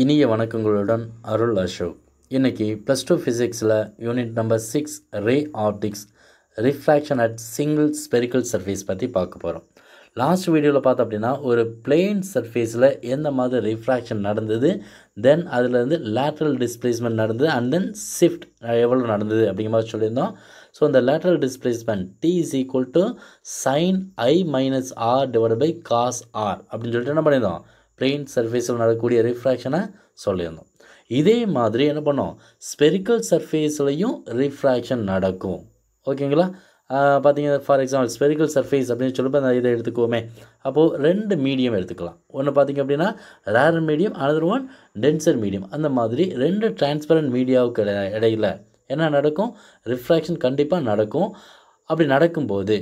இனிய வணக்கங்களுடன் அருள் அசோக் இன்றைக்கி plus two ஃபிசிக்ஸில் unit number six ray optics refraction at single spherical surface பற்றி பார்க்க போகிறோம் லாஸ்ட் வீடியோவில் பார்த்தோம் அப்படின்னா ஒரு பிளெயின் சர்ஃபேஸில் எந்த மாதிரி ரிஃப்ராக்ஷன் நடந்தது தென் அதுலேருந்து லேட்ரல் டிஸ்பிளேஸ்மெண்ட் நடந்தது அண்ட் தென் ஷிஃப்ட் எவ்வளோ நடந்தது அப்படிங்கிற மாதிரி சொல்லியிருந்தோம் ஸோ அந்த lateral displacement D is equal to sine I minus R divide by cos R அப்படின்னு சொல்லிட்டு என்ன பண்ணியிருந்தோம் പ്ലെയിൻ சர்ஃபேஸில் நடக்கக்கூடிய ரிஃப்ராக்ஷனை சொல்லியிருந்தோம் இதே மாதிரி என்ன பண்ணோம் ஸ்பெரிக்கல் சர்ஃபேஸ்லேயும் ரிஃப்ராக்ஷன் நடக்கும் ஓகேங்களா பார்த்தீங்கன்னா ஃபார் எக்ஸாம்பிள் ஸ்பெரிக்கல் சர்ஃபேஸ் அப்படின்னு சொல்லும்போது நான் இதை எடுத்துக்குவோமே அப்போது ரெண்டு மீடியம் எடுத்துக்கலாம் ஒன்று பார்த்திங்க அப்படின்னா rare medium another one denser medium அந்த மாதிரி ரெண்டு டிரான்ஸ்பரண்ட் மீடியாவுக்கு இடையில என்ன நடக்கும் ரிஃப்ராக்ஷன் கண்டிப்பாக நடக்கும் அப்படி நடக்கும்போது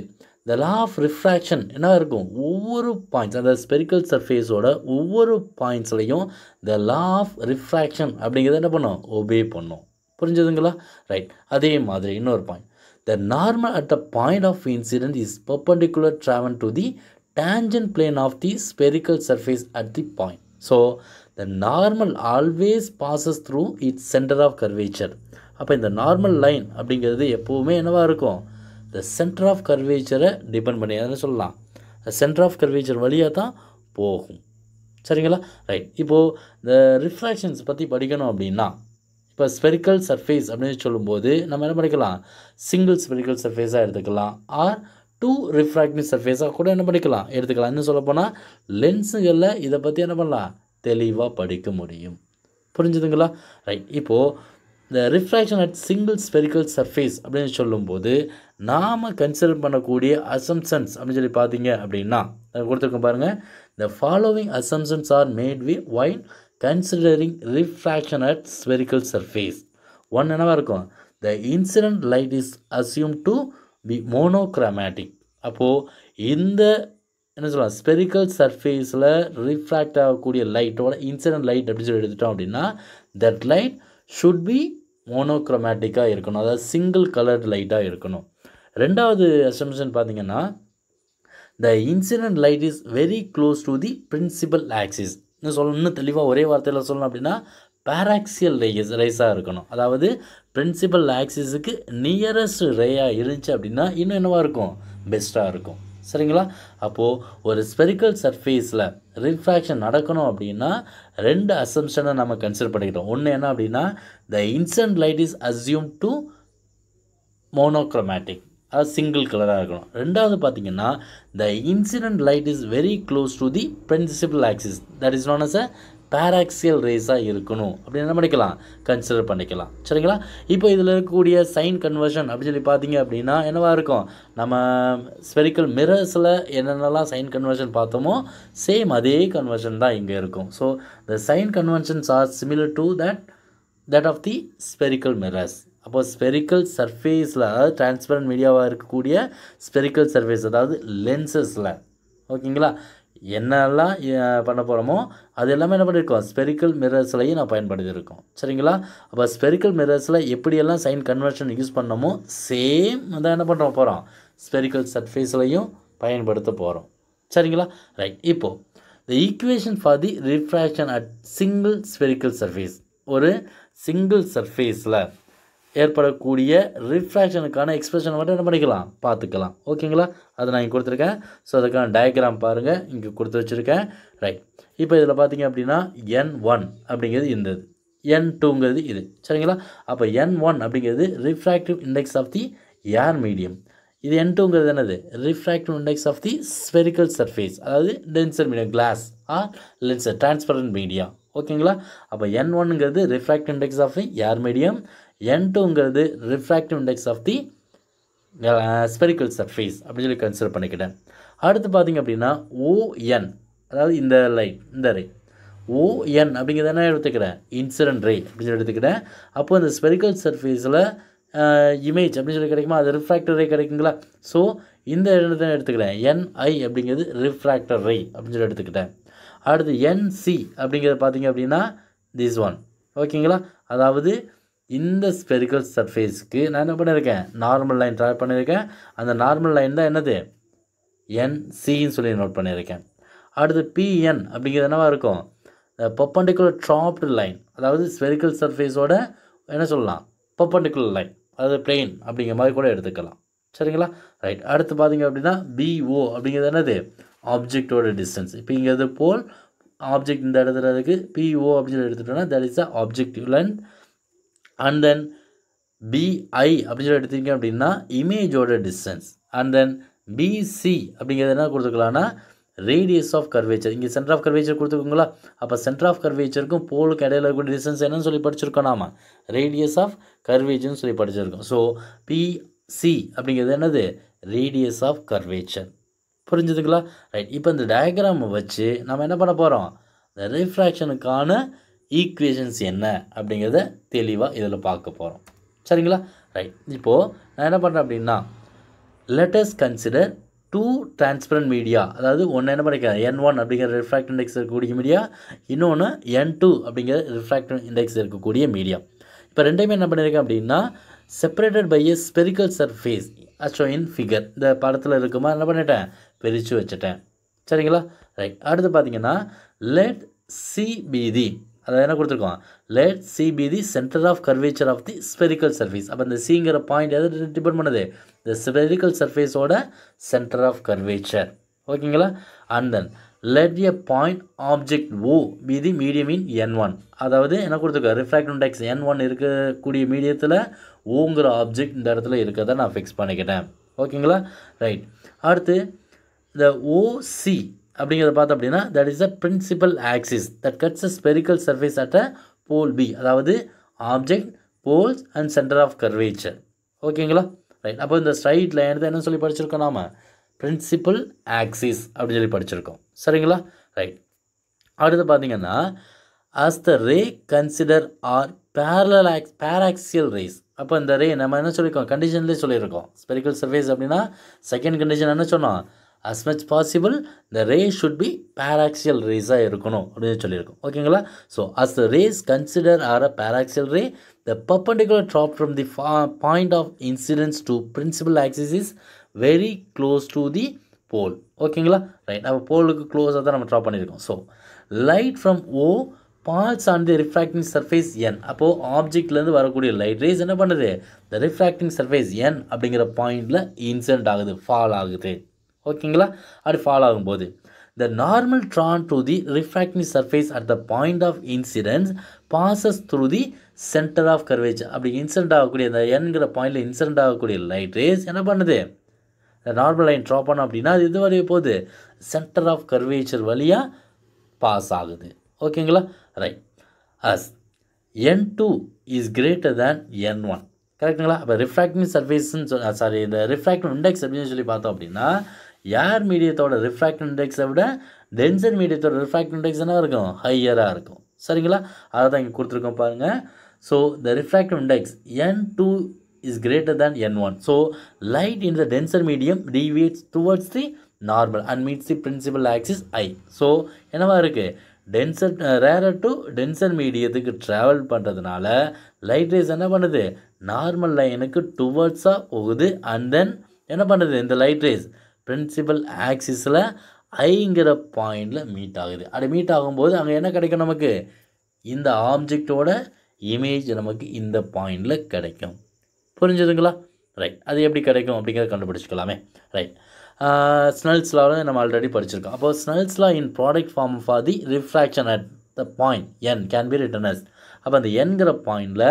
த லா ஆஃப் ரிஃப்ராக்ஷன் என்ன இருக்கும் ஒவ்வொரு பாயிண்ட்ஸ் அந்த ஸ்பெரிக்கல் சர்ஃபேஸோட ஒவ்வொரு பாயிண்ட்ஸ்லையும் த லா ஆஃப் ரிஃப்ராக்ஷன் அப்படிங்கிறத என்ன பண்ணும் ஒபே பண்ணும் புரிஞ்சதுங்களா ரைட் அதே மாதிரி இன்னொரு point the normal at the point of incident is perpendicular travel to the tangent plane of the spherical surface at the point so the normal always passes through its centre of curvature அப்போ இந்த normal line அப்படிங்கிறது எப்போவுமே என்னவாக இருக்கும் இந்த centre of கர்வேச்சரை depend பண்ணி அதனால் சொல்லலாம் சென்டர் ஆஃப் கர்வேச்சர் வழியாக தான் போகும் சரிங்களா ரைட் இப்போது இந்த ரிஃப்ராக்ஷன்ஸ் பற்றி படிக்கணும் அப்படின்னா இப்போ ஸ்பெரிக்கல் சர்ஃபேஸ் அப்படின்னு சொல்லும்போது நம்ம என்ன படிக்கலாம் சிங்கிள் ஸ்பெரிக்கல் சர்ஃபேஸாக எடுத்துக்கலாம் ஆர் டூ ரிஃப்ராக்டிவ் சர்ஃபேஸாக கூட என்ன படிக்கலாம் எடுத்துக்கலாம் இன்னும் சொல்லப்போனால் லென்ஸுகளில் இதை பற்றி என்ன பண்ணலாம் தெளிவாக படிக்க முடியும் புரிஞ்சுதுங்களா ரைட் இப்போது இந்த refraction at single spherical surface அப்படின்னு சொல்லும்போது நாம் கன்சிடர் பண்ணக்கூடிய அசம்சன்ஸ் அப்படின்னு சொல்லி பார்த்தீங்க அப்படின்னா கொடுத்துருக்கோம் பாருங்கள் the following assumptions are made we while considering refraction at spherical surface one என்னவாக இருக்கும் the incident light is assume to be monochromatic அப்போது இந்த என்ன சொல்லலாம் ஸ்பெரிக்கல் சர்ஃபேஸில் ரிஃப்ராக்ட் ஆகக்கூடிய லைட்டோட இன்சிடென்ட் லைட் அப்படின்னு சொல்லி எடுத்துட்டோம் அப்படின்னா தட் லைட் ஷுட் பி மோனோக்ரமேட்டிக்காக இருக்கணும் அதாவது சிங்கிள் கலர்ட் லைட்டாக இருக்கணும் ரெண்டாவது அசம்ஷன் பார்த்தீங்கன்னா the incident light is very close to the principal axis இன்னும் சொல்லணும் இன்னும் தெளிவாக ஒரே வார்த்தையில் சொல்லணும் அப்படின்னா பேராக்சியல் ரேஸ் ரேஸாக இருக்கணும் அதாவது பிரின்சிபல் ஆக்சிஸுக்கு நியரஸ்ட் ரேயாக இருந்துச்சு அப்படின்னா இன்னும் என்னவாக இருக்கும் பெஸ்ட்டாக இருக்கும் சரிங்களா அப்போது ஒரு ஸ்பெரிக்கல் சர்ஃபேஸில் ரிஃப்ராக்ஷன் நடக்கணும் அப்படின்னா ரெண்டு அசம்ஷனை நம்ம கன்சிடர் பண்ணிக்கிட்டோம் ஒன்று என்ன அப்படின்னா the incident light is assume to monochromatic அது சிங்கிள் கலராக இருக்கணும் ரெண்டாவது பார்த்தீங்கன்னா the incident light is very close to the principal axis that is known as a paraxial ரேஸாக இருக்கணும் அப்படின்னு என்ன பண்ணிக்கலாம் கன்சிடர் பண்ணிக்கலாம் சரிங்களா இப்போ இதில் இருக்கக்கூடிய சைன் கன்வர்ஷன் அப்படின்னு சொல்லி பார்த்தீங்க அப்படின்னா என்னவாக இருக்கும் நம்ம ஸ்பெரிக்கல் மிரர்ஸில் என்னென்னலாம் சைன் கன்வர்ஷன் பார்த்தோமோ சேம் அதே கன்வர்ஷன் தான் இங்கே இருக்கும் so the sign conventions are similar to that that of the spherical mirrors அப்போது ஸ்பெரிக்கல் சர்ஃபேஸில் அதாவது டிரான்ஸ்பரண்ட் மீடியாவாக இருக்கக்கூடிய ஸ்பெரிக்கல் சர்ஃபேஸ் அதாவது லென்சஸில் ஓகேங்களா என்னெல்லாம் பண்ண போகிறோமோ அது எல்லாமே என்ன பண்ணியிருக்கோம் ஸ்பெரிக்கல் மிரர்ஸ்லையும் நான் பயன்படுத்தியிருக்கோம் சரிங்களா அப்போ ஸ்பெரிக்கல் மிரர்ஸில் எப்படியெல்லாம் சைன் கன்வர்ஷன் யூஸ் பண்ணமோ சேம் தான் என்ன பண்ண போகிறோம் ஸ்பெரிக்கல் சர்ஃபேஸ்லையும் பயன்படுத்த போகிறோம் சரிங்களா ரைட் இப்போது the equation for the refraction at single spherical surface ஒரு சிங்கிள் சர்ஃபேஸில் ஏற்படக்கூடிய ரிஃப்ராக்ஷனுக்கான எக்ஸ்பிரஷனை மட்டும் என்ன பண்ணிக்கலாம் பார்த்துக்கலாம் ஓகேங்களா அதை நான் இங்கே கொடுத்துருக்கேன் ஸோ அதுக்கான டயக்ராம் பாருங்கள் இங்கே கொடுத்து வச்சுருக்கேன் ரைட் இப்போ இதில் பார்த்தீங்க அப்படின்னா என் ஒன் அப்படிங்கிறது இந்த இது என் டூங்கிறது இது சரிங்களா அப்போ என் ஒன் அப்படிங்கிறது refractive index of the air medium இது என் டூங்கிறது என்னது refractive index of the spherical surface அதாவது lens or medium glass or lens or transparent media ஓகேங்களா அப்போ என் ஒன்னுங்கிறது refractive index of air medium N டூங்கிறது refractive index of the spherical surface அப்படின்னு சொல்லி கன்சிடர் பண்ணிக்கிட்டேன் அடுத்து பார்த்திங்க அப்படின்னா ஓஎன் அதாவது இந்த லைன் இந்த ரே ஓஎன் அப்படிங்கிறத என்ன எடுத்துக்கிறேன் இன்சிடென்ட் ரே அப்படின்னு சொல்லி எடுத்துக்கிட்டேன் அப்போது இந்த ஸ்பெரிக்கல் சர்ஃபேஸில் uh, இமேஜ் அப்படின்னு சொல்லி கிடைக்குமா அது ரிஃப்ராக்டர் ரே கிடைக்குங்களா ஸோ இந்த இடத்த எடுத்துக்கிறேன் என்ஐ அப்படிங்கிறது ரிஃப்ராக்டர் ரே அப்படின்னு சொல்லி எடுத்துக்கிட்டேன் அடுத்து என்சி அப்படிங்கிறத பார்த்தீங்க அப்படின்னா திஸ் ஒன் ஓகேங்களா அதாவது இந்த ஸ்பெரிக்கல் சர்ஃபேஸ்க்கு நான் என்ன பண்ணியிருக்கேன் நார்மல் லைன் ட்ரா பண்ணியிருக்கேன் அந்த நார்மல் லைன் தான் என்னது என் சின்னு சொல்லி நோட் பண்ணியிருக்கேன் அடுத்து பிஎன் அப்படிங்கிறது என்னவா இருக்கும் பப்பண்டிகுலர் ட்ராப்டு லைன் அதாவது ஸ்பெரிக்கல் சர்ஃபேஸோட என்ன சொல்லலாம் பப்பண்டிகுலர் லைன் அதாவது பிளெயின் அப்படிங்கிற மாதிரி கூட எடுத்துக்கலாம் சரிங்களா ரைட் அடுத்து பார்த்தீங்க அப்படின்னா பிஓ அப்படிங்கிறது என்னது ஆப்ஜெக்டோட டிஸ்டன்ஸ் இப்போ இங்கிறது போல் ஆப்ஜெக்ட் இந்த இடத்துல இருக்குது பிஓ அப்படின்னு சொல்லி எடுத்துட்டோம்னா that is a objective length and then PI அப்படின்னு சொல்லி எடுத்திங்க அப்படின்னா இமேஜோட டிஸ்டன்ஸ் அண்ட் தென் பிசி அப்படிங்கிறது என்ன கொடுத்துக்கலாம்னா ரேடியஸ் ஆஃப் கர்வேச்சர் இங்கே சென்டர் ஆஃப் கர்வேச்சர் கொடுத்துருக்கோங்களா அப்போ சென்டர் ஆஃப் கர்வேச்சருக்கும் போலுக்கு இடையில இருக்கக்கூடிய டிஸ்டன்ஸ் என்னன்னு சொல்லி படிச்சிருக்கோம் நாம ரேடியஸ் ஆஃப் கர்வேச்சர்னு சொல்லி படிச்சிருக்கோம் ஸோ பிசி அப்படிங்கிறது என்னது ரேடியஸ் ஆஃப் கர்வேச்சர் புரிஞ்சுதுங்களா ரைட் இப்போ இந்த டயக்ராமை வச்சு நம்ம என்ன பண்ண போகிறோம் இந்த ரிஃப்ராக்ஷனுக்கான ஈக்குவேஷன்ஸ் என்ன அப்படிங்கிறத தெளிவாக இதில் பார்க்க போகிறோம் சரிங்களா ரைட் இப்போது நான் என்ன பண்ணுறேன் அப்படின்னா let us consider two transparent media அதாவது ஒன்று என்ன பண்ணிக்கிறேன் என் ஒன் அப்படிங்கிற ரிஃப்ராக்ட் இண்டெக்ஸ் இருக்கக்கூடிய மீடியா இன்னொன்று என் டூ அப்படிங்கிற ரிஃப்ராக்ட் இண்டெக்ஸ் இருக்கக்கூடிய மீடியா இப்போ ரெண்டையுமே என்ன பண்ணியிருக்கேன் அப்படின்னா separated by a spherical surface as shown in figure இந்த படத்தில் இருக்குமா என்ன பண்ணிட்டேன் பிரித்து வச்சுட்டேன் சரிங்களா ரைட் அடுத்து பார்த்தீங்கன்னா லெட் சிபிதி அதை என்ன கொடுத்துருக்கோம் let C be the centre of curvature of the spherical surface அப்போ இந்த சிங்கிற பாயிண்ட் எது டிபெண்ட் பண்ணுது இந்த ஸ்பெரிக்கல் சர்ஃபேஸோட சென்டர் ஆஃப் கர்வேச்சர் ஓகேங்களா and then let a point object O be the medium in N one அதாவது என்ன கொடுத்துருக்கோம் ரிஃப்ராக்ட் டேக்ஸ் என் ஒன் இருக்கக்கூடிய மீடியத்தில் ஓங்கிற ஆப்ஜெக்ட் இந்த இடத்துல இருக்கிறத நான் ஃபிக்ஸ் பண்ணிக்கிட்டேன் ஓகேங்களா ரைட் அடுத்து இந்த ஓசி அப்படிங்கிறத பார்த்தோம் அப்படின்னா that is a principal axis that cuts a spherical surface at a pole P அதாவது object poles and centre of curvature ஓகேங்களா ரைட் அப்போ இந்த ஸ்ட்ரைட் லைன் தான் என்ன சொல்லி படிச்சிருக்கோம் நாம பிரின்சிபல் ஆக்சிஸ் அப்படின்னு சொல்லி படிச்சிருக்கோம் சரிங்களா ரைட் அடுத்து பார்த்தீங்கன்னா as the ray consider are parallel ax paraxial rays அப்போ இந்த ரே நம்ம என்ன சொல்லியிருக்கோம் கண்டிஷன்லேயே சொல்லியிருக்கோம் ஸ்பெரிக்கல் சர்ஃபேஸ் அப்படின்னா செகண்ட் கண்டிஷன் என்ன சொன்னோம் as much possible the ray should be paraxial ரேஸாக இருக்கணும் அப்படின்னு சொல்லியிருக்கோம் ஓகேங்களா so as the rays consider are a paraxial ray the perpendicular drop from the point of incidence to principal axis is very close to the pole ஓகேங்களா right அப்போ போலுக்கு க்ளோஸாக தான் நம்ம ட்ரா பண்ணியிருக்கோம் so light from O falls on the refracting surface N அப்போது ஆப்ஜெக்ட்லேருந்து வரக்கூடிய light rays என்ன பண்ணுது த ரிஃப்ராக்டிங் சர்ஃபேஸ் என் அப்படிங்கிற பாயிண்டில் இன்சிடென்ட் ஆகுது ஃபால் ஆகுது ஓகேங்களா அது ஃபால் ஆகும்போது the normal drawn to the refracting surface at the point of incidence passes through the centre of curvature அப்படி இன்சிடென்ட் ஆகக்கூடிய அந்த என்கிற பாயிண்டில் இன்சிடென்ட் ஆகக்கூடிய லைட் ரேஸ் என்ன பண்ணுது இந்த நார்மல் லைன் ட்ரா பண்ணோம் அப்படின்னா அது இது வரைய போகுது சென்டர் ஆஃப் கர்வேச்சர் வழியாக பாஸ் ஆகுது ஓகேங்களா right as N two is greater than N one கரெக்டுங்களா அப்போ ரிஃப்ராக்டிங் சர்ஃபேஸ்ன்னு சொல் சாரி இந்த ரிஃப்ராக்டிவ் இண்டெக்ஸ் அப்படின்னு சொல்லி பார்த்தோம் அப்படின்னா யார் மீடியத்தோட ரிஃப்ராக்ட் இண்டெக்ஸை விட டென்சர் மீடியத்தோட ரிஃப்ராக்ட் இண்டெக்ஸ் என்ன இருக்கும் ஹையராக இருக்கும் சரிங்களா அதை தான் இங்கே கொடுத்துருக்கோம் பாருங்கள் so the refractive index n two is greater than N one so light in the denser medium deviates towards the normal and meets the principal axis I so என்னவா இருக்குது டென்சர் ரேரர் டு டென்சர் மீடியத்துக்கு travel பண்ணுறதுனால light rays என்ன பண்ணுது normal லைனுக்கு டுவர்ட்ஸாக போகுது and then என்ன பண்ணுது இந்த லைட் ரேஸ் பிரின்சிபல் ஆக்சிஸில் ஐங்கிற பாயிண்டில் மீட் ஆகுது அது மீட் ஆகும்போது அங்கே என்ன கிடைக்கும் நமக்கு இந்த ஆப்ஜெக்டோட இமேஜ் நமக்கு இந்த பாயிண்டில் கிடைக்கும் புரிஞ்சுதுங்களா ரைட் அது எப்படி கிடைக்கும் அப்படிங்கிறத கண்டுபிடிச்சிக்கலாமே ரைட் ஸ்னல்ஸ்லாவில் நம்ம ஆல்ரெடி படிச்சிருக்கோம் அப்போது ஸ்னல்ஸ்லாம் in product form for the refraction at the point n can be written as அப்போ அந்த என்கிற பாயிண்டில்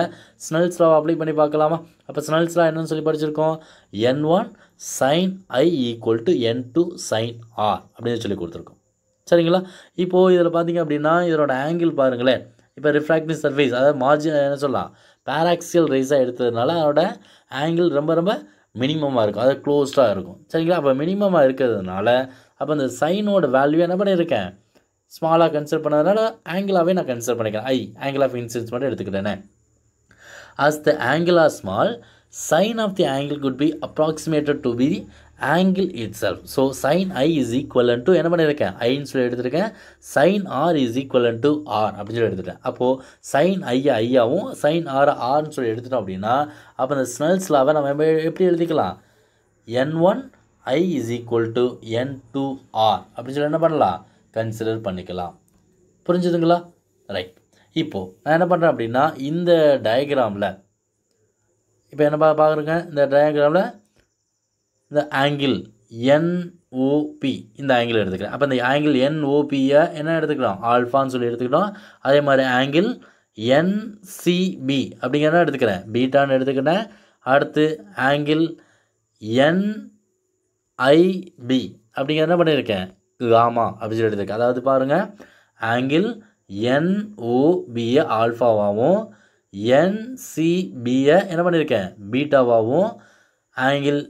ஸ்னல்ஸ்லாவை அப்ளை பண்ணி பார்க்கலாமா அப்போ ஸ்னல்ஸ்லாம் என்னென்னு சொல்லி படிச்சிருக்கோம் n one sine i equal to n two sine r அப்படின்னு சொல்லி கொடுத்துருக்கோம் சரிங்களா இப்போது இதில் பார்த்தீங்க அப்படின்னா இதோட ஆங்கிள் பாருங்களேன் இப்போ ரிஃப்ராக்டிவ் சர்ஃபேஸ் அதாவது மார்ஜின் என்ன சொல்லலாம் பேராக்சியல் ரைஸாக எடுத்ததுனால அதோட ஆங்கிள் ரொம்ப ரொம்ப மினிமமாக இருக்கும் அதாவது க்ளோஸ்டாக இருக்கும் சரிங்களா அப்போ மினிமமாக இருக்கிறதுனால அப்போ இந்த சைனோட வேல்யூ என்ன பண்ணியிருக்கேன் ஸ்மாலாக கன்சிடர் பண்ணதுனால ஆங்கிளாகவே நான் கன்சிடர் பண்ணிக்கிறேன் ஐ ஆங்கிள் ஆஃப் இன்சிடன்ஸ் மட்டும் எடுத்துக்கிட்டேனே as the angle are small sine of the angle could be approximated to be the angle itself. So, sin i is equivalent to என்ன பண்ணியிருக்கேன் ஐன்னு சொல்லி எடுத்திருக்கேன் sin r is equivalent to r அப்படின்னு சொல்லி எடுத்துட்டேன் அப்போது சைன் i ஐயாவும் sine r ஆர்னு சொல்லி எடுத்துட்டோம் அப்படின்னா அப்போ இந்த ஸ்னெல்ஸ் லாவை நம்ம எப்படி எழுதிக்கலாம் n one i is equal to n two r அப்படின்னு சொல்லி என்ன பண்ணலாம் கன்சிடர் பண்ணிக்கலாம் புரிஞ்சுதுங்களா ரைட் இப்போது நான் என்ன பண்ணுறேன் அப்படின்னா இந்த டயக்ராமில் இப்போ என்ன பா பார்க்குறங்க இந்த டயாகிராமில் இந்த ஆங்கிள் என்ஓபி இந்த ஆங்கிள் எடுத்துக்கிறேன் அப்போ இந்த ஆங்கிள் என்ஓபியை என்ன எடுத்துக்கிறோம் ஆல்ஃபான்னு சொல்லி எடுத்துக்கிட்டோம் அதே மாதிரி ஆங்கிள் என்சிபி அப்படிங்கிறத எடுத்துக்கிறேன் பீட்டான்னு எடுத்துக்கிட்டேன் அடுத்து ஆங்கிள் என்ஐபி அப்படிங்கிறத பண்ணியிருக்கேன் காமா அப்படின்னு சொல்லி எடுத்துருக்கேன் அதாவது பாருங்கள் ஆங்கிள் என்ஓபியை ஆல்ஃபாவாகவும் என்சிபியை என்ன பண்ணியிருக்கேன் பீட்டாவாகவும் ஆங்கிள்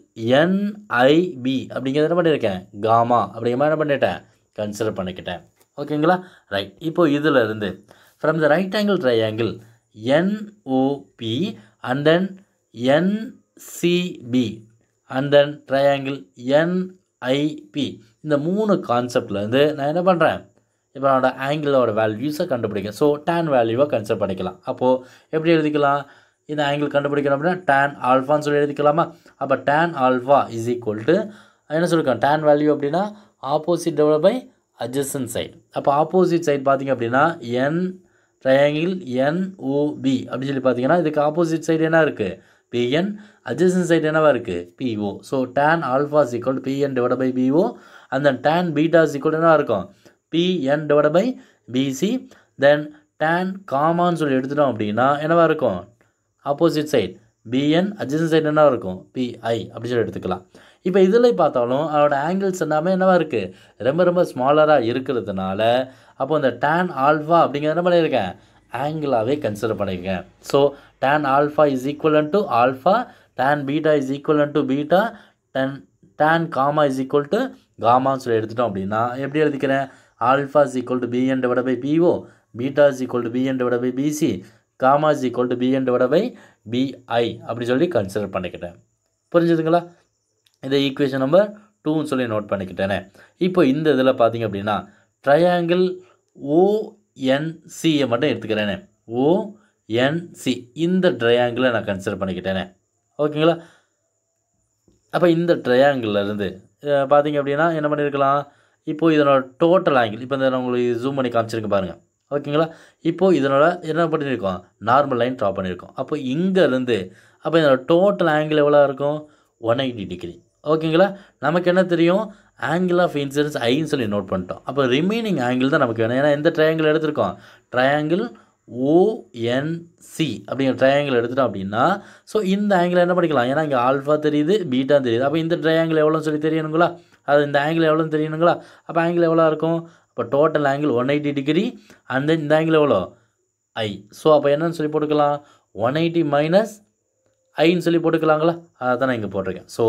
என்ஐபி அப்படிங்கிறத என்ன பண்ணியிருக்கேன் காமா அப்படிங்கிற மாதிரி என்ன பண்ணிட்டேன் கன்சிடர் பண்ணிக்கிட்டேன் ஓகேங்களா ரைட் இப்போது இதில் இருந்து from the right angle tri triangle NOP and then NCP and then triangle NIP இந்த மூணு கான்செப்ட்லேருந்து நான் என்ன பண்ணுறேன் இப்போ இவனோட ஆங்கிளோட வேல்யூஸை கண்டுபிடிக்கும் ஸோ டேன் வேல்யூவை கன்சிடர் பண்ணிக்கலாம் அப்போது எப்படி எழுதிக்கலாம் இந்த ஆங்கிள் கண்டுபிடிக்கணும் அப்படின்னா டேன் ஆல்ஃபான்னு சொல்லி எழுதிக்கலாமா அப்போ tan alpha is equal to என்ன சொல்லியிருக்கோம் டேன் வேல்யூ அப்படின்னா ஆப்போசிட் டெவலப் பை அட்ஜசன் சைட் அப்போ ஆப்போசிட் சைட் பார்த்திங்க அப்படின்னா என் ட்ரையாங்கிள் என்ஓபி அப்படின்னு சொல்லி பார்த்தீங்கன்னா இதுக்கு ஆப்போசிட் சைடு என்ன இருக்குது பிஎன் அட்ஜசன் சைடு என்னவாக இருக்குது PO so tan alpha equal PN divide by PO அந்த டேன் பீட்டா சிக்வல் என்னவாக இருக்கும் PN divide by PC then tan காமான்னு சொல்லி எடுத்துட்டோம் அப்படின்னா என்னவாக இருக்கும் opposite side PN adjacent side என்ன இருக்கும் பிஐ அப்படின்னு சொல்லி எடுத்துக்கலாம் இப்போ இதில் பார்த்தாலும் அதோட ஆங்கிள்ஸ் எல்லாமே என்னவாக இருக்குது ரொம்ப ரொம்ப ஸ்மாலராக இருக்கிறதுனால அப்போ அந்த டேன் ஆல்ஃபா அப்படிங்கிறத என்ன பண்ணியிருக்கேன் ஆங்கிளாகவே கன்சிடர் பண்ணியிருக்கேன் so tan alpha is equivalent to alpha tan beta is equivalent to beta then tan gamma is equal to காமான்னு சொல்லி எடுத்துட்டோம் அப்படின்னா எப்படி எழுதிக்கிறேன் alpha is equal to bn divided by po beta is equal to bn divided gamma is equal to PN divide by PI அப்படின்னு சொல்லி consider பண்ணிக்கிட்டேன் புரிஞ்சுதுங்களா இந்த ஈக்குவேஷன் நம்பர் டூன்னு சொல்லி நோட் பண்ணிக்கிட்டேனே இப்போ இந்த இதில் பார்த்தீங்க அப்படின்னா ட்ரையாங்கிள் ஓஎன்சியை மட்டும் எடுத்துக்கிறேனே ஓஎன்சி இந்த ட்ரையாங்கிளை நான் கன்சிடர் பண்ணிக்கிட்டேனே ஓகேங்களா அப்போ இந்த ட்ரையாங்கிளிருந்து பார்த்தீங்க அப்படின்னா என்ன பண்ணியிருக்கலாம் இப்போது இதனோட டோட்டல் ஆங்கிள் இப்போ இந்த நான் உங்களுக்கு ஜூம் பண்ணி காமிச்சிருக்கு பாருங்கள் ஓகேங்களா இப்போது இதனோட என்ன பண்ணியிருக்கோம் நார்மல் லைன் ட்ரா பண்ணியிருக்கோம் அப்போ இங்கேருந்து அப்போ இதனோட டோட்டல் ஆங்கிள் எவ்வளோ இருக்கும் ஒன் எயிட்டி டிகிரி ஓகேங்களா நமக்கு என்ன தெரியும் ஆங்கிள் ஆஃப் இன்சூரன்ஸ் ஐன்னு சொல்லி நோட் பண்ணிட்டோம் அப்போ ரிமைனிங் ஆங்கிள் தான் நமக்கு வேணும் ஏன்னா எந்த ட்ரையாங்கிள் எடுத்திருக்கோம் ட்ரையாங்கிள் ஓஎன்சி அப்படிங்கிற ட்ரையாங்கிள் எடுத்துட்டோம் அப்படின்னா ஸோ இந்த ஆங்கிள் என்ன படிக்கலாம் ஏன்னா இங்கே ஆல்ஃபா தெரியுது பீட்டா தெரியுது அப்போ இந்த ட்ரையாங்கிள் எவ்வளோன்னு சொல்லி தெரியணுங்களா அது இந்த ஆங்கிள் எவ்வளோன்னு தெரியணுங்களா அப்போ ஆங்கிள் எவ்வளோ இருக்கும் அப்போ total angle one eighty degree and then இந்த ஆங்கிள் எவ்வளோ ஐ ஸோ அப்போ என்னன்னு சொல்லி போட்டுக்கலாம் ஒன் எயிட்டி மைனஸ் ஐன்னு சொல்லி போட்டுக்கலாங்களா அதை தான் நான் இங்கே போட்டிருக்கேன் ஸோ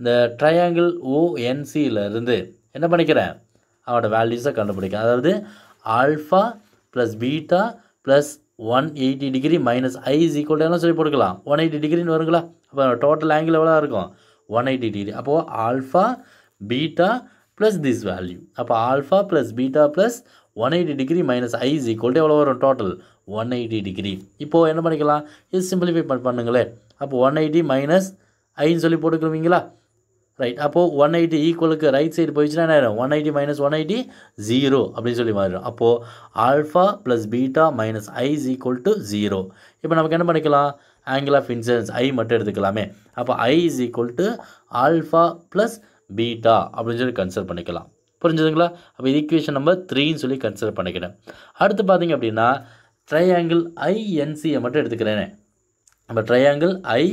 இந்த ட்ரையாங்கிள் இருந்து என்ன பண்ணிக்கிறேன் அவட வேல்யூஸை கண்டுபிடிக்கிறேன் அதாவது alpha plus beta plus one eighty degree minus i is equal to சொல்லி போட்டுக்கலாம் ஒன் எயிட்டி டிகிரின்னு வருங்களா அப்போ டோட்டல் ஆங்கிள் எவ்வளோ இருக்கும் ஒன் எயிட்டி டிகிரி அப்போது ஆல்ஃபா பீட்டா + திஸ் வேல்யூ அப்ப ஆல்பா + பீட்டா + 180° - i = எவ்வளவு வரும் टोटल 180°. இப்போ என்ன பண்ணிக்கலாம் இது சிம்பிளிஃபை பண்ணுங்களே அப்ப 180 - i ன்னு சொல்லி போடுவீங்களா ரைட் அப்ப 180 ஈக்குவல் ரைட் சைடு போய் ይችላል 180 - 180 0 அப்படி சொல்லி வாழ்றோம் அப்ப ஆல்பா + பீட்டா - i = 0 இப்போ நமக்கு என்ன பண்ணிக்கலாம் angle of incidence i மட்டும் எடுத்துக்கலாமே அப்ப i = ஆல்பா + பீட்டா அப்படின்னு சொல்லி கன்சிடர் பண்ணிக்கலாம் புரிஞ்சுதுங்களா அப்போ இது ஈக்குவேஷன் நம்பர் த்ரீன்னு சொல்லி கன்சிடர் பண்ணிக்கிறேன் அடுத்து பார்த்தீங்க அப்படின்னா ட்ரையாங்கிள் ஐஎன்சியை மட்டும் எடுத்துக்கிறேனே நம்ம ட்ரையாங்கிள் ஐ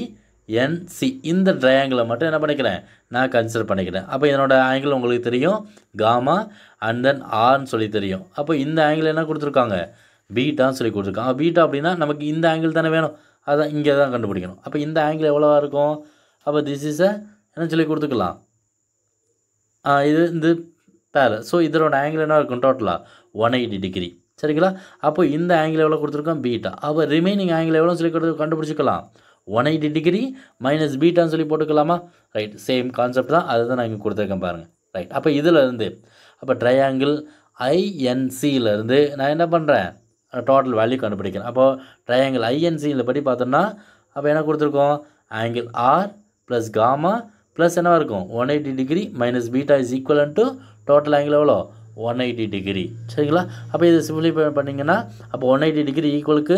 என்சி இந்த ட்ரையாங்கிளை மட்டும் என்ன பண்ணிக்கிறேன் நான் கன்சிடர் பண்ணிக்கிறேன் அப்போ என்னோடய ஆங்கிள் உங்களுக்கு தெரியும் காமா அண்ட் தென் ஆர்ன்னு சொல்லி தெரியும் அப்போ இந்த ஆங்கிள் என்ன கொடுத்துருக்காங்க பீட்டான்னு சொல்லி கொடுத்துருக்காங்க பீட்டா அப்படின்னா நமக்கு இந்த ஆங்கிள் தானே வேணும் அதான் இங்கே தான் கண்டுபிடிக்கணும் அப்போ இந்த ஆங்கிள் எவ்வளோவா இருக்கும் அப்போ திஸ் இஸ் என்ன சொல்லி கொடுத்துக்கலாம் இது இந்த பேர் ஸோ இதனோட ஆங்கிள் என்ன இருக்கும் டோட்டலாக ஒன் எயிட்டி டிகிரி சரிங்களா அப்போ இந்த ஆங்கிள் எவ்வளோ கொடுத்துருக்கோம் பீட்டா அப்போ ரிமைனிங் ஆங்கிள் எவ்வளோ சொல்லி கொடுத்து கண்டுபிடிச்சிக்கலாம் ஒன் எயிட்டி டிகிரி மைனஸ் பீட்டான்னு சொல்லி போட்டுக்கலாமா ரைட் சேம் கான்செப்ட் தான் அதை தான் நான் இங்கே கொடுத்துருக்கேன் பாருங்கள் ரைட் அப்போ இதில் இருந்து அப்போ ட்ரையாங்கிள் ஐஎன்சியிலேருந்து நான் என்ன பண்ணுறேன் டோட்டல் வேல்யூ கண்டுபிடிக்கிறேன் அப்போது ட்ரையாங்கிள் ஐஎன்சியில் படி பார்த்தோம்னா அப்போ என்ன கொடுத்துருக்கோம் angle r plus gamma plus என்னவாக இருக்கும் one eighty degree minus beta is equivalent to total angle எவ்வளோ ஒன் எயிட்டி டிகிரி சரிங்களா அப்போ இதை சிம்பிளிஃபை பண்ணிங்கன்னா அப்போ ஒன் எயிட்டி டிகிரி ஈக்குவலுக்கு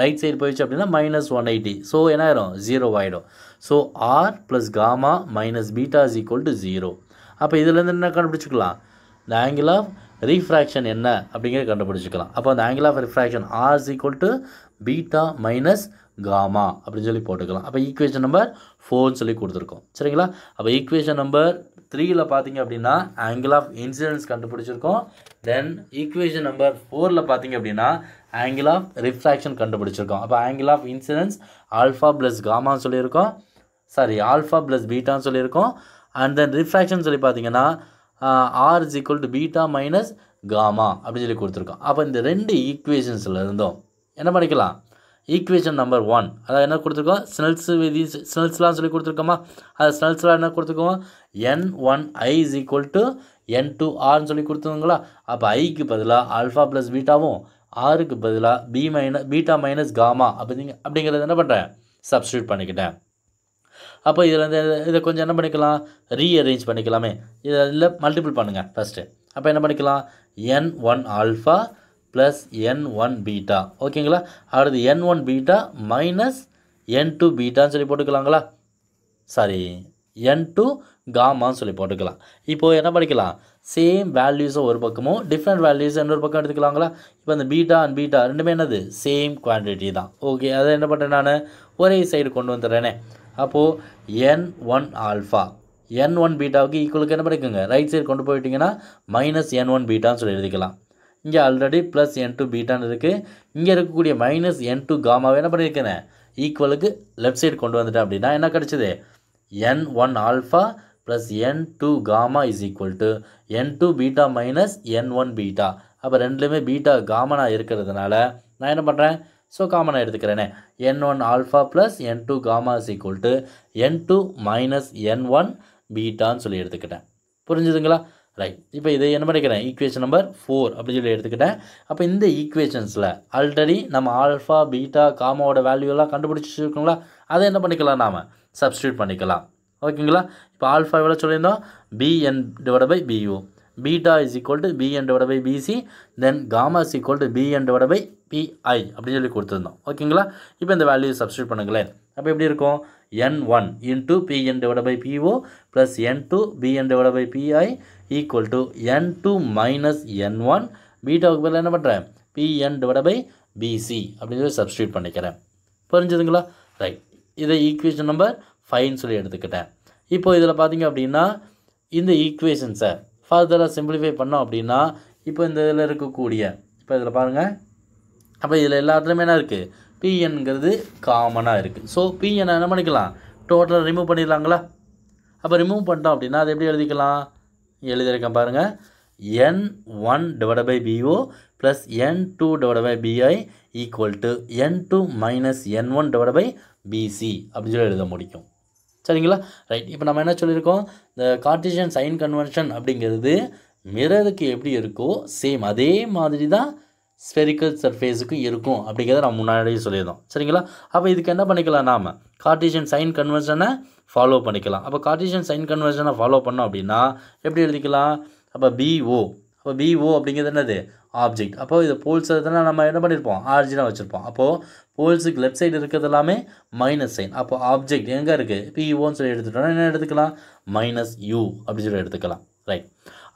ரைட் சைடு போயிடுச்சு அப்படின்னா மைனஸ் ஒன் எயிட்டி ஸோ என்ன ஆயிரும் ஜீரோ ஆகிடும் so r plus gamma minus beta is equal to zero அப்போ இதுலேருந்து என்ன கண்டுபிடிச்சிக்கலாம் இந்த ஆங்கிள் ஆஃப் ரீஃப்ராக்ஷன் என்ன அப்படிங்கிறத கண்டுபிடிச்சிக்கலாம் அப்போ அந்த angle of refraction r is equal to beta minus gamma அப்படின்னு சொல்லி போட்டுக்கலாம் அப்போ ஈக்குவேஷன் நம்பர் ஃபோர்னு சொல்லி கொடுத்துருக்கோம் சரிங்களா அப்போ ஈக்குவேஷன் நம்பர் த்ரீயில் பார்த்தீங்க அப்படின்னா ஆங்கிள் ஆஃப் இன்சிடென்ஸ் கண்டுபிடிச்சிருக்கோம் தென் ஈக்குவேஷன் நம்பர் ஃபோரில் பார்த்தீங்க அப்படின்னா ஆங்கிள் ஆஃப் ரிஃப்ராக்ஷன் கண்டுபிடிச்சிருக்கோம் அப்போ angle of incidence alpha plus காமான்னு சொல்லியிருக்கோம் சாரி ஆல்ஃபா ப்ளஸ் பீட்டான்னு சொல்லியிருக்கோம் அண்ட் தென் ரிஃப்ராக்ஷன் சொல்லி பார்த்தீங்கன்னா r is equal to beta minus gamma அப்படின்னு சொல்லி கொடுத்துருக்கோம் அப்போ இந்த ரெண்டு ஈக்குவேஷன்ஸில் இருந்தோம் என்ன பண்ணிக்கலாம் ஈக்குவேஷன் நம்பர் ஒன் அதாவது என்ன கொடுத்துருக்கோம் ஸ்னெல்ஸ் விதி ஸ்னெல்ஸ்லாம் சொல்லி கொடுத்துருக்கோமா அது ஸ்னெல்ஸ்லாம் என்ன கொடுத்துருக்கோம் n one i is equal to n two ஆர்னு சொல்லி கொடுத்துருங்களா அப்போ ஐக்கு பதிலாக ஆல்ஃபா ப்ளஸ் பீட்டாவும் ஆறுக்கு பதிலாக பி மைனஸ் பீட்டா மைனஸ் காமா அப்படிங்க அப்படிங்கிறது என்ன பண்ணுறேன் சப்ஸ்டியூட் பண்ணிக்கிட்டேன் அப்போ இதில் இந்த இதை கொஞ்சம் என்ன பண்ணிக்கலாம் ரீ அரேஞ்ச் பண்ணிக்கலாமே இதில் மல்டிபிள் பண்ணுங்கள் ஃபஸ்ட்டு அப்போ என்ன பண்ணிக்கலாம் n one alpha plus n one beta ஓகேங்களா அடுத்து n one beta minus n two பீட்டான்னு சொல்லி போட்டுக்கலாங்களா சாரி என் டூ காமான்னு சொல்லி போட்டுக்கலாம் இப்போது என்ன படிக்கலாம் சேம் வேல்யூஸும் ஒரு பக்கமும் டிஃப்ரெண்ட் வேல்யூஸ் இன்னொரு பக்கம் எடுத்துக்கலாங்களா இப்போ அந்த பீட்டா அண்ட் பீட்டா ரெண்டுமே என்னது சேம் குவான்டிட்டி தான் ஓகே அதை என்ன பண்ணுறேன் நான் ஒரே சைடு கொண்டு வந்துடுறேனே அப்போது n one alpha n one பீட்டாவுக்கு ஈக்குவலுக்கு என்ன படிக்குங்க ரைட் சைடு கொண்டு போயிட்டிங்கன்னா மைனஸ் என் ஒன் பீட்டான்னு சொல்லி எழுதிக்கலாம் இங்கே ஆல்ரெடி ப்ளஸ் என் டூ பீட்டான்னு இருக்குது இங்கே இருக்கக்கூடிய மைனஸ் என் டூ காமாவை என்ன பண்ணியிருக்கேன் ஈக்குவலுக்கு லெஃப்ட் சைடு கொண்டு வந்துட்டேன் அப்படின்னா என்ன கிடச்சிது n one alpha plus n two gamma is equal to n two beta minus n one beta அப்போ ரெண்டுலேயுமே பீட்டா காமனாக இருக்கிறதுனால நான் என்ன பண்ணுறேன் ஸோ காமனாக எடுத்துக்கிறேனே n one alpha plus n two gamma is equal to n two minus n one பீட்டான்னு சொல்லி எடுத்துக்கிட்டேன் புரிஞ்சுதுங்களா ரைட் இப்போ இதை என்ன பண்ணிக்கிறேன் ஈக்குவேஷன் நம்பர் ஃபோர் அப்படின்னு சொல்லி எடுத்துக்கிட்டேன் அப்போ இந்த ஈக்குவேஷன்ஸில் ஆல்ரெடி நம்ம ஆல்ஃபா பீட்டா காமாவோட வேல்யூலாம் கண்டுபிடிச்சிருக்கோங்களா அதை என்ன பண்ணிக்கலாம் நாம் சப்ஸ்டியூட் பண்ணிக்கலாம் ஓகேங்களா இப்போ ஆல்ஃபா எவ்வளோ சொல்லியிருந்தோம் PN divide by PO beta is equal to PN divide by PC then gamma is equal to PN divide by PI அப்படின்னு சொல்லி கொடுத்துருந்தோம் ஓகேங்களா இப்போ இந்த வேல்யூ சப்ஸ்டியூட் பண்ணுங்களேன் அப்போ எப்படி இருக்கும் n1 into pn divided by po plus n2 bn divided by pi equal to n2 minus n1 பீட்டாவுக்கு பதில் என்ன பண்ணுறேன் பிஎன் டிவைட் பை பிசி அப்படின்னு சொல்லி பண்ணிக்கிறேன் புரிஞ்சுதுங்களா ரைட் இதை ஈக்குவேஷன் நம்பர் ஃபைன்னு சொல்லி எடுத்துக்கிட்டேன் இப்போ இதில் பார்த்தீங்க அப்படின்னா இந்த ஈக்குவேஷன்ஸை ஃபர்தராக சிம்பிளிஃபை பண்ணோம் அப்படின்னா இப்போ இந்த இதில் இருக்கக்கூடிய இப்போ இதில் பாருங்கள் அப்போ இதில் எல்லாத்துலேயுமே என்ன இருக்குது பிஎன்கிறது காமனாக இருக்குது ஸோ பிஎனை என்ன பண்ணிக்கலாம் டோட்டலாக ரிமூவ் பண்ணிடலாங்களா அப்போ ரிமூவ் பண்ணிட்டோம் அப்படின்னா அதை எப்படி எழுதிக்கலாம் எழுதியிருக்கேன் பாருங்கள் n one divide by PO plus n two divide by PI equal to n two minus n one divide by PC அப்படின்னு சொல்லி எழுத முடியும் சரிங்களா ரைட் இப்போ நம்ம என்ன சொல்லியிருக்கோம் இந்த கார்டிஷியன் சைன் கன்வென்ஷன் அப்படிங்கிறது மிரருக்கு எப்படி இருக்கோ சேம் அதே மாதிரி தான் ஸ்பெரிக்கல் சர்ஃபேஸுக்கு இருக்கும் அப்படிங்கிறத நான் முன்னாடியே சொல்லியிருந்தோம் சரிங்களா அப்போ இதுக்கு என்ன பண்ணிக்கலாம் நாம் கார்டிஷியன் சைன் கன்வர்ஷனை ஃபாலோ பண்ணிக்கலாம் அப்போ கார்டிஷியன் சைன் கன்வர்ஷனை ஃபாலோ பண்ணோம் அப்படின்னா எப்படி எழுதிக்கலாம் அப்போ பிஓ அப்போ பிஓ அப்படிங்கிறது என்னது ஆப்ஜெக்ட் அப்போ இதை போல்ஸ் எதுனா நம்ம என்ன பண்ணியிருப்போம் ஆர்ஜினாக வச்சுருப்போம் அப்போது போல்ஸுக்கு லெஃப்ட் சைடு இருக்கிறது எல்லாமே மைனஸ் சைன் அப்போ ஆப்ஜெக்ட் எங்கே இருக்குது பிஇஓன்னு சொல்லி எடுத்துட்டோம்னா என்ன எடுத்துக்கலாம் மைனஸ் யூ அப்படின்னு சொல்லி எடுத்துக்கலாம் ரைட்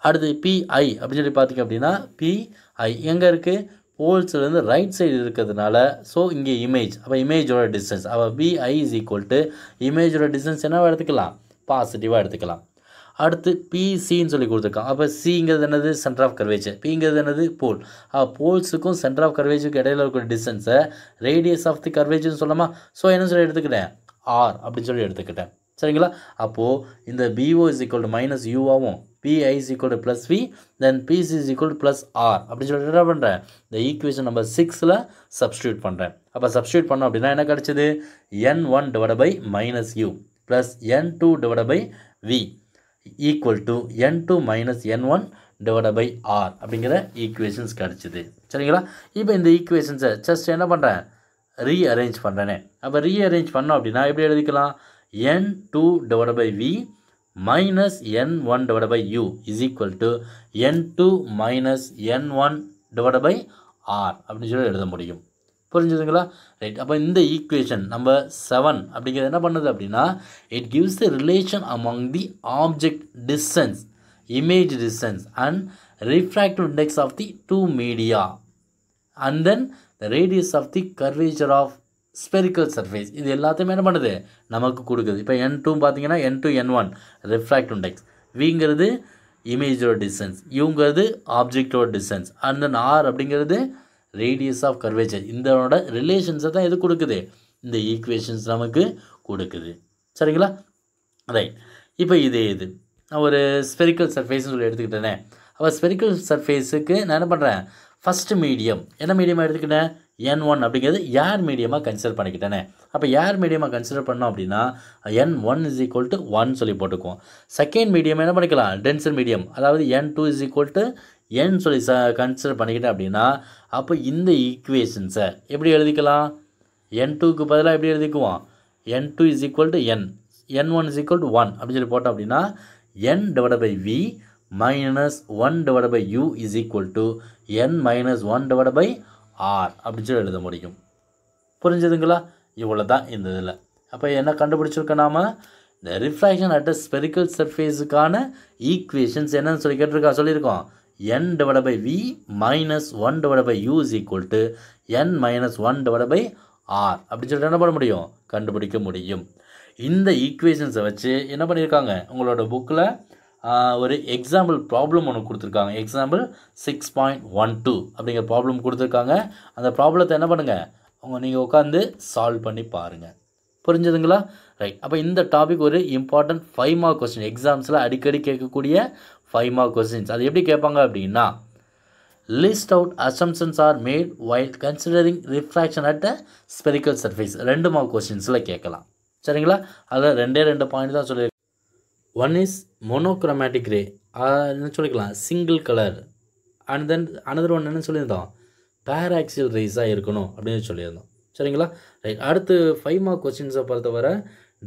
அடுத்து பிஐ அப்படின்னு சொல்லி பார்த்திங்க அப்படின்னா பி ஐ எங்கே இருக்குது போல்ஸ்லேருந்து ரைட் சைடு இருக்கிறதுனால ஸோ இங்கே இமேஜ் அப்போ இமேஜோட டிஸ்டன்ஸ் அப்போ பிஐ இஸ் ஈக்குவல் டு இமேஜோட டிஸ்டன்ஸ் என்னவாக எடுத்துக்கலாம் பாசிட்டிவாக எடுத்துக்கலாம் அடுத்து பிசின்னு சொல்லி கொடுத்துருக்கோம் அப்போ சிங்கிறது என்னது சென்டர் ஆஃப் கர்வேச்சர் பிங்கிறது என்னது போல் அப்போ போல்ஸுக்கும் சென்டர் ஆஃப் கர்வேச்சருக்கும் இடையில இருக்கிற டிஸ்டன்ஸை ரேடியஸ் ஆஃப் தி கர்வேச்சர்னு சொல்லாமா ஸோ என்ன சொல்லி எடுத்துக்கிட்டேன் ஆர் அப்படின்னு சொல்லி எடுத்துக்கிட்டேன் சரிங்களா அப்போது இந்த PO is equal to minus யூவாகவும் PI is equal to plus v then PC is equal to plus r அப்படின்னு சொல்லிட்டு என்ன பண்ணுறேன் இந்த ஈக்குவேஷன் நம்பர் சிக்ஸில் சப்ஸ்டியூட் பண்ணுறேன் அப்போ சப்ஸ்டியூட் பண்ணோம் அப்படின்னா என்ன கிடச்சிது n one divide by minus u plus n two divide by v equal to n two minus n one divide by r அப்படிங்கிற ஈக்குவேஷன்ஸ் கிடச்சிது சரிங்களா இப்போ இந்த ஈக்குவேஷன்ஸை ஜஸ்ட் என்ன பண்ணுறேன் ரீஅரேஞ்ச் பண்ணுறேனே அப்போ ரீஅரேஞ்ச் பண்ணோம் அப்படின்னா எப்படி எழுதிக்கலாம் n two divide by v minus n1 divided by u is equal to n2 minus n1 divided by r அப்படின்னு சொல்லி எழுத முடியும் புரிஞ்சுதுங்களா ரைட் அப்போ இந்த equation number செவன் அப்படிங்கிறது என்ன பண்ணது அப்படின்னா it gives the relation among the object distance image distance and refractive index of the two media and then the radius of the curvature of spherical surface இது எல்லாத்தையுமே என்ன பண்ணுது நமக்கு கொடுக்குது இப்போ என் டூ பார்த்தீங்கன்னா n two n one refract index விங்கிறது இமேஜோட டிஸ்டன்ஸ் இவங்கிறது ஆப்ஜெக்டோட டிஸ்டன்ஸ் அண்ட் தென் ஆர் அப்படிங்கிறது ரேடியஸ் ஆஃப் கர்வேச்சர் இதனோட ரிலேஷன்ஸை தான் எது கொடுக்குது இந்த ஈக்குவேஷன்ஸ் நமக்கு கொடுக்குது சரிங்களா ரைட் இப்போ இது இது நான் ஒரு ஸ்பெரிக்கல் சர்ஃபேஸ்ன்னு சொல்லி எடுத்துக்கிட்டேனே அப்போ ஸ்பெரிக்கல் சர்ஃபேஸுக்கு நான் என்ன பண்ணுறேன் ஃபஸ்ட்டு மீடியம் என்ன மீடியமாக எடுத்துக்கிட்டேன் என் ஒன் அப்படிங்கிறது ஏர் மீடியமாக கன்சிடர் பண்ணிக்கிட்டேனே அப்போ ஏர் மீடியமாக கன்சிடர் பண்ணோம் அப்படின்னா n one is equal to one சொல்லி போட்டுக்குவோம் செகண்ட் மீடியம் என்ன பண்ணிக்கலாம் டென்சர் மீடியம் அதாவது n two is equal to n சொல்லி ச கன்சிடர் பண்ணிக்கிட்டேன் அப்படின்னா அப்போ இந்த ஈக்குவேஷன்ஸை எப்படி எழுதிக்கலாம் என் டூக்கு பதிலாக எப்படி எழுதிக்குவோம் n two is equal to n n one is equal to one அப்படின்னு சொல்லி போட்டோம் அப்படின்னா n divide by v minus one divide by u is equal to n minus one divide by r அப்படின்னு சொல்லி எழுத முடியும் புரிஞ்சுதுங்களா இவ்வளோ தான் இந்த இதில் அப்போ என்ன கண்டுபிடிச்சிருக்கோம் நாம் இந்த ரிஃப்ராக்ஷன் அட் ஸ்பெரிக்கல் சர்ஃபேஸுக்கான ஈக்குவேஷன்ஸ் என்னன்னு சொல்லி கேட்டிருக்கா சொல்லியிருக்கோம் n divide by v minus one divide by u is equal to n minus one divide by r அப்படின்னு சொல்லிட்டு என்ன பண்ண முடியும் கண்டுபிடிக்க முடியும் இந்த ஈக்குவேஷன்ஸை வச்சு என்ன பண்ணியிருக்காங்க உங்களோட புக்கில் ஒரு எக்ஸாம்பிள் ப்ராப்ளம் ஒன்று கொடுத்துருக்காங்க example six point one two அப்படிங்கிற ப்ராப்ளம் கொடுத்துருக்காங்க அந்த ப்ராப்ளத்தை என்ன பண்ணுங்கள் அவங்க நீங்கள் உட்காந்து சால்வ் பண்ணி பாருங்கள் புரிஞ்சுதுங்களா ரைட் அப்போ இந்த டாபிக் ஒரு இம்பார்ட்டன்ட் ஃபைவ் மார்க் கொஸ்டின் எக்ஸாம்ஸில் அடிக்கடி கேட்கக்கூடிய ஃபைவ் மார்க் கொஸ்டின்ஸ் அது எப்படி கேட்பாங்க அப்படின்னா list out assumptions are made while considering refraction at a spherical surface ரெண்டு மார்க் கொஸ்டின்ஸில் கேட்கலாம் சரிங்களா அதில் ரெண்டே ரெண்டு பாயிண்ட் தான் சொல்லி ஒன் இஸ் மொனோக்ரோமேட்டிக் ரே என்ன சொல்லிக்கலாம் single colour and then another one என்ன சொல்லியிருந்தோம் பேராக்சியல் ரேஸாக இருக்கணும் அப்படின்னு சொல்லியிருந்தோம் சரிங்களா ரைட் அடுத்து ஃபைவ் மார்க் கொஸ்டின்ஸை பொறுத்தவரை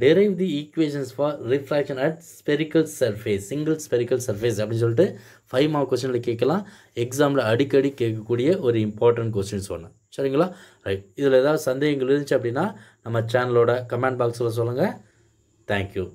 derive the equations for refraction at spherical surface single spherical surface அப்படின்னு சொல்லிட்டு ஃபைவ் மார்க் கொஸ்டினில் கேட்கலாம் எக்ஸாமில் அடிக்கடி கேட்கக்கூடிய ஒரு இம்பார்ட்டன்ட் கொஸ்டின்ஸ் ஒன்று சரிங்களா ரைட் இதில் ஏதாவது சந்தேகங்கள் இருந்துச்சு அப்படின்னா நம்ம சேனலோட கமெண்ட் பாக்ஸில் சொல்லுங்கள் தேங்க்யூ